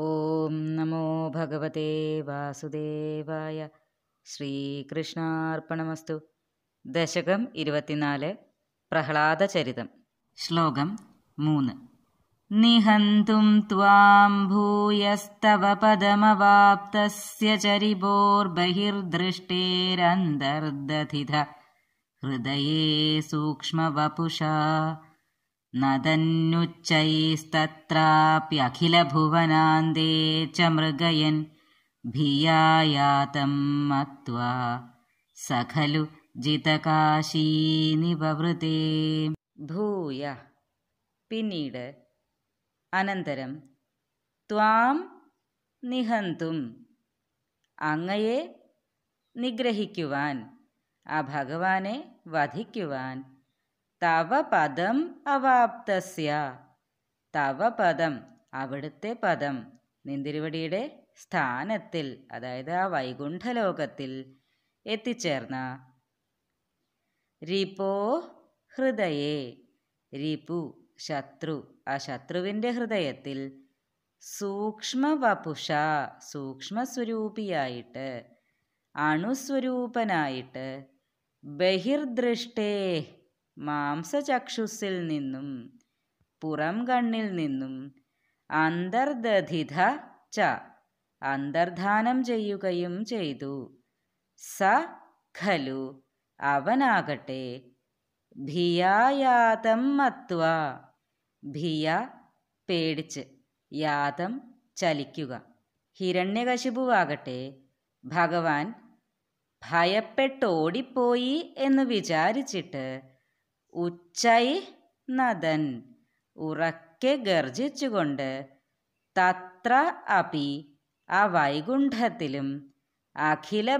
ॐ नमो भगवते वासुदेवाय श्रीकृष्णार्पणमस्तु दशकम् इव प्रह्लादचरितम् श्लोकम् मून् निहन्तुम् त्वाम् भूयस्तव पदमवाप्तस्य चरिभोर्बहिर्दृष्टेरन्धर्दधिध हृदये सूक्ष्मवपुषा नदन्युच्चैस्तत्राप्यखिलभुवनान्दे च मृगयन् भियायातं मत्वा सखलु जितकाशीनिववृते भूय पिनीड, अनन्तरं त्वां निहन्तुम् अङ्गये आ आभगवाने वधिकुवान् തവ പദം അവാപ്തസ്യ തവ പദം അവിടുത്തെ പദം നിന്തിരിവടിയുടെ സ്ഥാനത്തിൽ അതായത് ആ വൈകുണ്ഠലോകത്തിൽ എത്തിച്ചേർന്ന റിപ്പോ ഹൃദയേ റിപു ശത്രു ആ ശത്രുവിൻ്റെ ഹൃദയത്തിൽ സൂക്ഷ്മവപുഷ സൂക്ഷ്മസ്വരൂപിയായിട്ട് അണുസ്വരൂപനായിട്ട് ബഹിർദൃഷ്ടേ മാംസചക്ഷുസിൽ നിന്നും പുറം കണ്ണിൽ നിന്നും അന്തർദധിത ച അന്തർധാനം ചെയ്യുകയും ചെയ്തു സ ഖലു അവനാകട്ടെ ഭിയായാതം മത്വ ഭിയ പേടിച്ച് യാതം ചലിക്കുക ഹിരണ്യകശിപുവാകട്ടെ ഭഗവാൻ ഭയപ്പെട്ടോടിപ്പോയി എന്ന് വിചാരിച്ചിട്ട് ഉച്ചൈ നദൻ ഉറക്കെ ഗർജിച്ചുകൊണ്ട് തത്ര അപി ആ വൈകുണ്ഠത്തിലും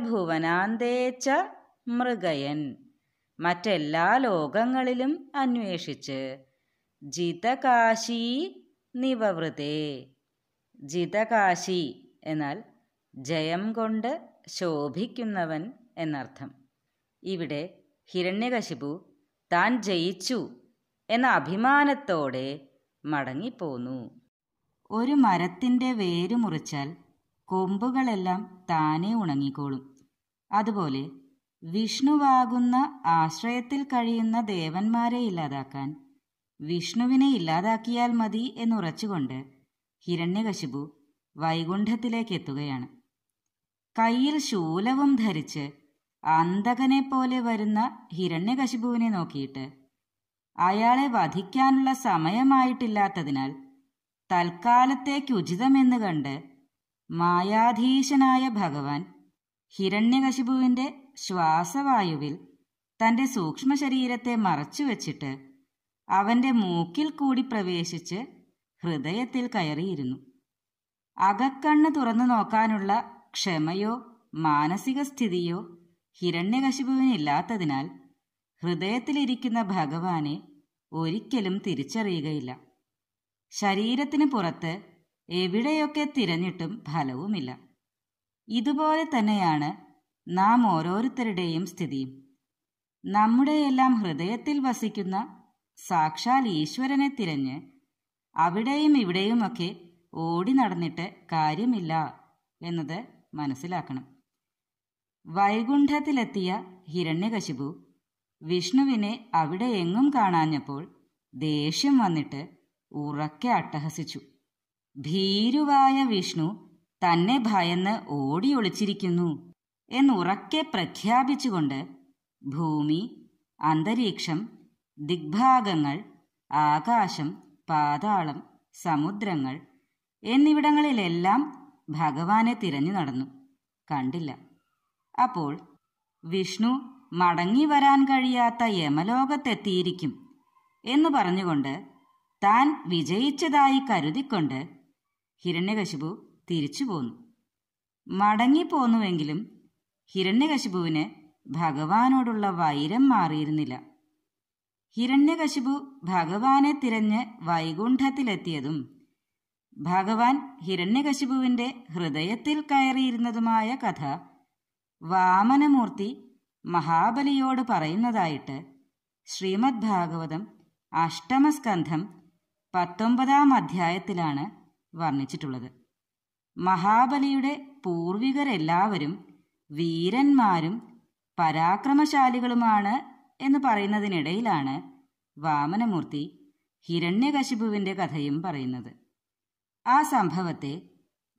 ഭുവനാന്തേച്ച മൃഗയൻ മറ്റെല്ലാ ലോകങ്ങളിലും അന്വേഷിച്ച് ജിതകാശി നിവവൃതേ ജിതകാശി എന്നാൽ ജയം കൊണ്ട് ശോഭിക്കുന്നവൻ എന്നർത്ഥം ഇവിടെ ഹിരണ്യകശിപു താൻ ജയിച്ചു എന്ന അഭിമാനത്തോടെ മടങ്ങിപ്പോന്നു ഒരു മരത്തിൻ്റെ വേര് മുറിച്ചാൽ കൊമ്പുകളെല്ലാം താനെ ഉണങ്ങിക്കോളും അതുപോലെ വിഷ്ണുവാകുന്ന ആശ്രയത്തിൽ കഴിയുന്ന ദേവന്മാരെ ഇല്ലാതാക്കാൻ വിഷ്ണുവിനെ ഇല്ലാതാക്കിയാൽ മതി എന്നുറച്ചുകൊണ്ട് ഹിരണ്യകശിപു വൈകുണ്ഠത്തിലേക്കെത്തുകയാണ് എത്തുകയാണ് കയ്യിൽ ശൂലവും ധരിച്ച് അന്തകനെ പോലെ വരുന്ന ഹിരണ്യകശിപുവിനെ നോക്കിയിട്ട് അയാളെ വധിക്കാനുള്ള സമയമായിട്ടില്ലാത്തതിനാൽ തൽക്കാലത്തേക്ക് ഉചിതമെന്ന് കണ്ട് മായാധീശനായ ഭഗവാൻ ഹിരണ്യകശിപുവിന്റെ ശ്വാസവായുവിൽ തന്റെ സൂക്ഷ്മ ശരീരത്തെ മറച്ചു വെച്ചിട്ട് അവന്റെ മൂക്കിൽ കൂടി പ്രവേശിച്ച് ഹൃദയത്തിൽ കയറിയിരുന്നു അകക്കണ്ണ് തുറന്നു നോക്കാനുള്ള ക്ഷമയോ മാനസിക സ്ഥിതിയോ ഇല്ലാത്തതിനാൽ ഹൃദയത്തിലിരിക്കുന്ന ഭഗവാനെ ഒരിക്കലും തിരിച്ചറിയുകയില്ല ശരീരത്തിന് പുറത്ത് എവിടെയൊക്കെ തിരഞ്ഞിട്ടും ഫലവുമില്ല ഇതുപോലെ തന്നെയാണ് നാം ഓരോരുത്തരുടെയും സ്ഥിതിയും നമ്മുടെയെല്ലാം ഹൃദയത്തിൽ വസിക്കുന്ന സാക്ഷാൽ ഈശ്വരനെ തിരഞ്ഞ് അവിടെയും ഇവിടെയുമൊക്കെ ഓടി നടന്നിട്ട് കാര്യമില്ല എന്നത് മനസ്സിലാക്കണം വൈകുണ്ഠത്തിലെത്തിയ ഹിരണ്യകശിപു വിഷ്ണുവിനെ അവിടെ എങ്ങും കാണാഞ്ഞപ്പോൾ ദേഷ്യം വന്നിട്ട് ഉറക്കെ അട്ടഹസിച്ചു ഭീരുവായ വിഷ്ണു തന്നെ ഭയന്ന് ഓടി ഒളിച്ചിരിക്കുന്നു എന്നുറക്കെ പ്രഖ്യാപിച്ചുകൊണ്ട് ഭൂമി അന്തരീക്ഷം ദിഗ്ഭാഗങ്ങൾ ആകാശം പാതാളം സമുദ്രങ്ങൾ എന്നിവിടങ്ങളിലെല്ലാം ഭഗവാനെ തിരഞ്ഞു നടന്നു കണ്ടില്ല അപ്പോൾ വിഷ്ണു മടങ്ങി വരാൻ കഴിയാത്ത യമലോകത്തെത്തിയിരിക്കും എന്ന് പറഞ്ഞുകൊണ്ട് താൻ വിജയിച്ചതായി കരുതിക്കൊണ്ട് ഹിരണ്യകശിപു തിരിച്ചു പോന്നു മടങ്ങിപ്പോന്നുവെങ്കിലും ഹിരണ്യകശിപുവിന് ഭഗവാനോടുള്ള വൈരം മാറിയിരുന്നില്ല ഹിരണ്യകശിപു ഭഗവാനെ തിരഞ്ഞ് വൈകുണ്ഠത്തിലെത്തിയതും ഭഗവാൻ ഹിരണ്യകശിപുവിന്റെ ഹൃദയത്തിൽ കയറിയിരുന്നതുമായ കഥ വാമനമൂർത്തി മഹാബലിയോട് പറയുന്നതായിട്ട് ശ്രീമദ് ഭാഗവതം അഷ്ടമസ്കന്ധം പത്തൊമ്പതാം അധ്യായത്തിലാണ് വർണ്ണിച്ചിട്ടുള്ളത് മഹാബലിയുടെ പൂർവികരെല്ലാവരും വീരന്മാരും പരാക്രമശാലികളുമാണ് എന്ന് പറയുന്നതിനിടയിലാണ് വാമനമൂർത്തി ഹിരണ്യകശിപുവിന്റെ കഥയും പറയുന്നത് ആ സംഭവത്തെ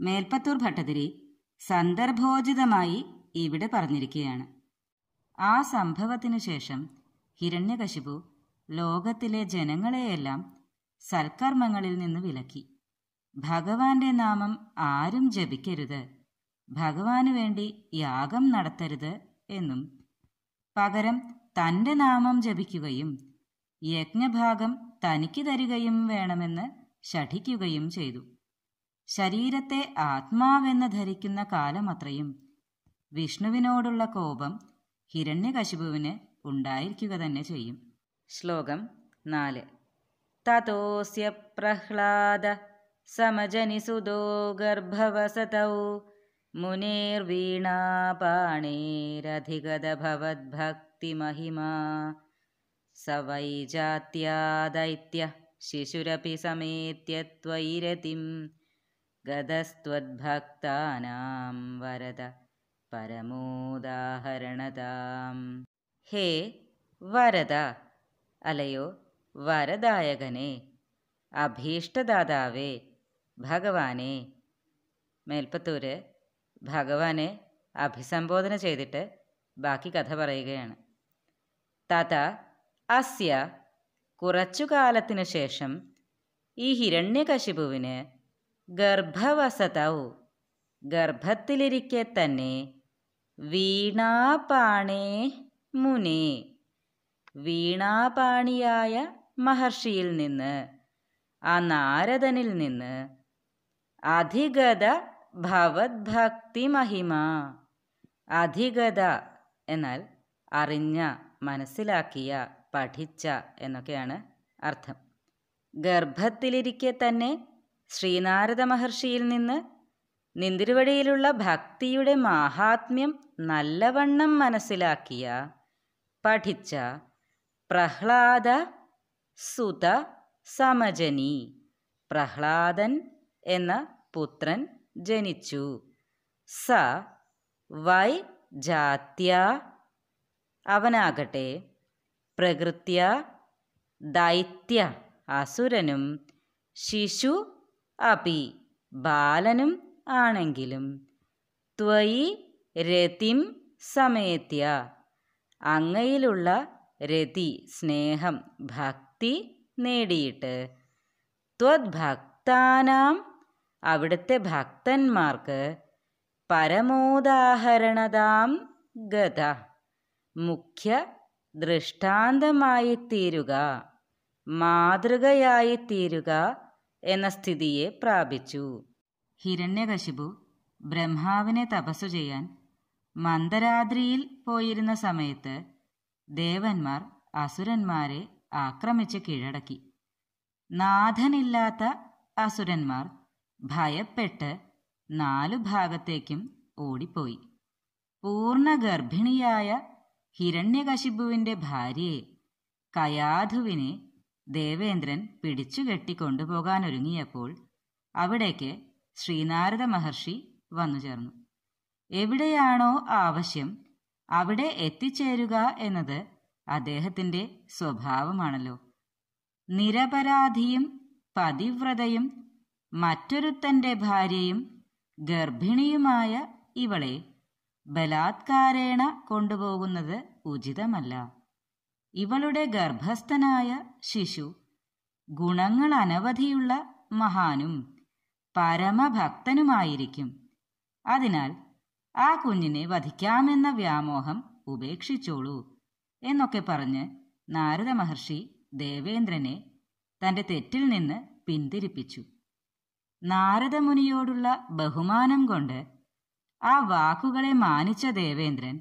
മേൽപ്പത്തൂർ ഭട്ടതിരി സന്ദർഭോചിതമായി ഇവിടെ പറഞ്ഞിരിക്കുകയാണ് ആ സംഭവത്തിനു ശേഷം ഹിരണ്യകശിപു ലോകത്തിലെ ജനങ്ങളെയെല്ലാം സൽക്കർമ്മങ്ങളിൽ നിന്ന് വിലക്കി ഭഗവാന്റെ നാമം ആരും ജപിക്കരുത് ഭഗവാനു വേണ്ടി യാഗം നടത്തരുത് എന്നും പകരം തന്റെ നാമം ജപിക്കുകയും യജ്ഞഭാഗം തനിക്ക് തരികയും വേണമെന്ന് ശഠിക്കുകയും ചെയ്തു ശരീരത്തെ ആത്മാവെന്ന് ധരിക്കുന്ന കാലമത്രയും विष्णुविनोड कोपं हिरण्यकशिपुवि उडायकने श्लोकं प्रह्लाद समजनिसुदो गर्भवसीणापाणेरधिगतभवद्भक्तिमहिमा सवैजात्यादैत्यशिशुरपि समेत्य त्वैरतिं गदस्त्वद्भक्तानां वरद പരമോദാഹരണതാം ഹേ വരദ അലയോ വരദായകനെ അഭീഷ്ടദാതാവേ ഭഗവാനെ മേൽപ്പത്തൂര് ഭഗവാനെ അഭിസംബോധന ചെയ്തിട്ട് ബാക്കി കഥ പറയുകയാണ് തഥ അസ്യ കുറച്ചു കാലത്തിനു ശേഷം ഈ ഹിരണ്യകശിപുവിന് ഗർഭവസതൗ ഗർഭത്തിലിരിക്കെ തന്നെ വീണാപാണേ മുനേ വീണാപാണിയായ മഹർഷിയിൽ നിന്ന് ആ നാരദനിൽ നിന്ന് അധിഗത ഭവദ്ഭക്തി മഹിമ അധിഗത എന്നാൽ അറിഞ്ഞ മനസ്സിലാക്കിയ പഠിച്ച എന്നൊക്കെയാണ് അർത്ഥം ഗർഭത്തിലിരിക്കെ തന്നെ ശ്രീനാരദ മഹർഷിയിൽ നിന്ന് നിന്തിരുവടിയിലുള്ള ഭക്തിയുടെ മാഹാത്മ്യം നല്ലവണ്ണം മനസ്സിലാക്കിയ പഠിച്ച പ്രഹ്ലാദ സുത സമജനി പ്രഹ്ലാദൻ എന്ന പുത്രൻ ജനിച്ചു സ വൈ ജാത്യ അവനാകട്ടെ പ്രകൃത്യ ദൈത്യ അസുരനും ശിശു അപി ബാലനും ആണെങ്കിലും ത്വയി രതിം സമേത്യ അങ്ങയിലുള്ള രതി സ്നേഹം ഭക്തി നേടിയിട്ട് ത്വദ്ഭക്താനാം അവിടുത്തെ ഭക്തന്മാർക്ക് പരമോദാഹരണതാം ഗത മുഖ്യ ദൃഷ്ടാന്തമായിത്തീരുക മാതൃകയായിത്തീരുക എന്ന സ്ഥിതിയെ പ്രാപിച്ചു ഹിരണ്യകശിപു ബ്രഹ്മാവിനെ തപസ്സു ചെയ്യാൻ മന്ദരാദ്രിയിൽ പോയിരുന്ന സമയത്ത് ദേവന്മാർ അസുരന്മാരെ ആക്രമിച്ച് കീഴടക്കി നാഥനില്ലാത്ത അസുരന്മാർ ഭയപ്പെട്ട് നാലു ഭാഗത്തേക്കും ഓടിപ്പോയി പൂർണ്ണ ഗർഭിണിയായ ഹിരണ്യകശിപുവിന്റെ ഭാര്യയെ കയാധുവിനെ ദേവേന്ദ്രൻ പിടിച്ചുകെട്ടിക്കൊണ്ടുപോകാനൊരുങ്ങിയപ്പോൾ അവിടേക്ക് ശ്രീനാരദ മഹർഷി വന്നു ചേർന്നു എവിടെയാണോ ആവശ്യം അവിടെ എത്തിച്ചേരുക എന്നത് അദ്ദേഹത്തിന്റെ സ്വഭാവമാണല്ലോ നിരപരാധിയും പതിവ്രതയും മറ്റൊരുത്തന്റെ ഭാര്യയും ഗർഭിണിയുമായ ഇവളെ ബലാത്കാരേണ കൊണ്ടുപോകുന്നത് ഉചിതമല്ല ഇവളുടെ ഗർഭസ്ഥനായ ശിശു ഗുണങ്ങൾ അനവധിയുള്ള മഹാനും പരമഭക്തനുമായിരിക്കും അതിനാൽ ആ കുഞ്ഞിനെ വധിക്കാമെന്ന വ്യാമോഹം ഉപേക്ഷിച്ചോളൂ എന്നൊക്കെ പറഞ്ഞ് നാരദ മഹർഷി ദേവേന്ദ്രനെ തന്റെ തെറ്റിൽ നിന്ന് പിന്തിരിപ്പിച്ചു നാരദമുനിയോടുള്ള ബഹുമാനം കൊണ്ട് ആ വാക്കുകളെ മാനിച്ച ദേവേന്ദ്രൻ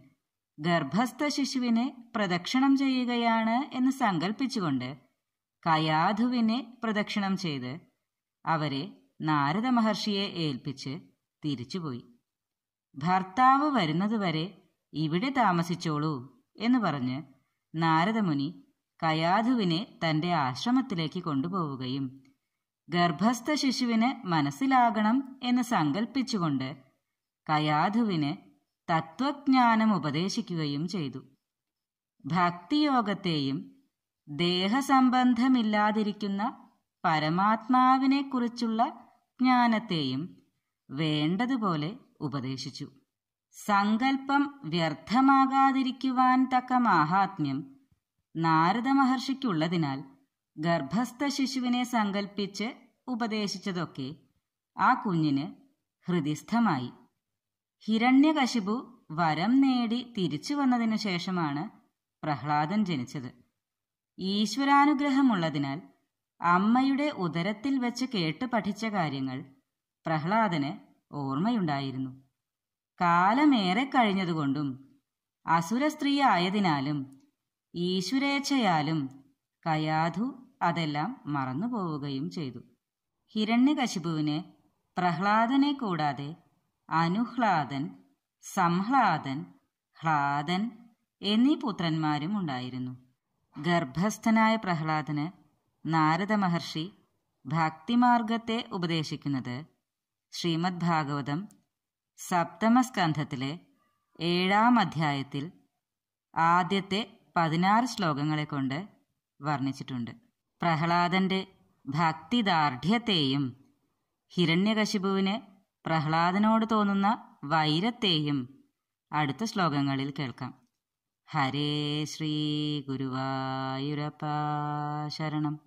ഗർഭസ്ഥ ശിശുവിനെ പ്രദക്ഷിണം ചെയ്യുകയാണ് എന്ന് സങ്കല്പിച്ചുകൊണ്ട് കയാധുവിനെ പ്രദക്ഷിണം ചെയ്ത് അവരെ നാരദ മഹർഷിയെ ഏൽപ്പിച്ച് തിരിച്ചുപോയി ഭർത്താവ് വരുന്നതുവരെ ഇവിടെ താമസിച്ചോളൂ എന്ന് പറഞ്ഞ് നാരദമുനി കയാധുവിനെ തന്റെ ആശ്രമത്തിലേക്ക് കൊണ്ടുപോവുകയും ഗർഭസ്ഥ ശിശുവിന് മനസ്സിലാകണം എന്ന് സങ്കൽപ്പിച്ചുകൊണ്ട് കയാധുവിന് തത്വജ്ഞാനം ഉപദേശിക്കുകയും ചെയ്തു ഭക്തിയോഗത്തെയും ദേഹസംബന്ധമില്ലാതിരിക്കുന്ന പരമാത്മാവിനെക്കുറിച്ചുള്ള ജ്ഞാനത്തെയും വേണ്ടതുപോലെ ഉപദേശിച്ചു സങ്കല്പം വ്യർത്ഥമാകാതിരിക്കുവാൻ തക്ക മാഹാത്മ്യം നാരദ മഹർഷിക്കുള്ളതിനാൽ ഗർഭസ്ഥ ശിശുവിനെ സങ്കല്പിച്ച് ഉപദേശിച്ചതൊക്കെ ആ കുഞ്ഞിന് ഹൃദിസ്ഥമായി ഹിരണ്യകശിപു വരം നേടി തിരിച്ചു വന്നതിനു ശേഷമാണ് പ്രഹ്ലാദൻ ജനിച്ചത് ഈശ്വരാനുഗ്രഹമുള്ളതിനാൽ അമ്മയുടെ ഉദരത്തിൽ വെച്ച് കേട്ട് പഠിച്ച കാര്യങ്ങൾ പ്രഹ്ലാദന് ഓർമ്മയുണ്ടായിരുന്നു കാലമേറെ കഴിഞ്ഞതുകൊണ്ടും അസുര സ്ത്രീ ആയതിനാലും ഈശ്വരേച്ഛയാലും കയാധു അതെല്ലാം മറന്നുപോവുകയും ചെയ്തു ഹിരണ്യകശിപുവിനെ പ്രഹ്ലാദനെ കൂടാതെ അനുഹ്ലാദൻ സംഹ്ലാദൻ ഹ്ലാദൻ എന്നീ പുത്രന്മാരും ഉണ്ടായിരുന്നു ഗർഭസ്ഥനായ പ്രഹ്ലാദന് നാരദ മഹർഷി ഭക്തിമാർഗത്തെ ഉപദേശിക്കുന്നത് ശ്രീമദ് ഭാഗവതം സപ്തമസ്കന്ധത്തിലെ ഏഴാം അധ്യായത്തിൽ ആദ്യത്തെ പതിനാറ് ശ്ലോകങ്ങളെ കൊണ്ട് വർണ്ണിച്ചിട്ടുണ്ട് പ്രഹ്ലാദന്റെ ഭക്തിദാർഢ്യത്തെയും ഹിരണ്യകശിപുവിന് പ്രഹ്ലാദനോട് തോന്നുന്ന വൈരത്തെയും അടുത്ത ശ്ലോകങ്ങളിൽ കേൾക്കാം ഹരേ ശ്രീ ഗുരുവായൂരപ്പ ശരണം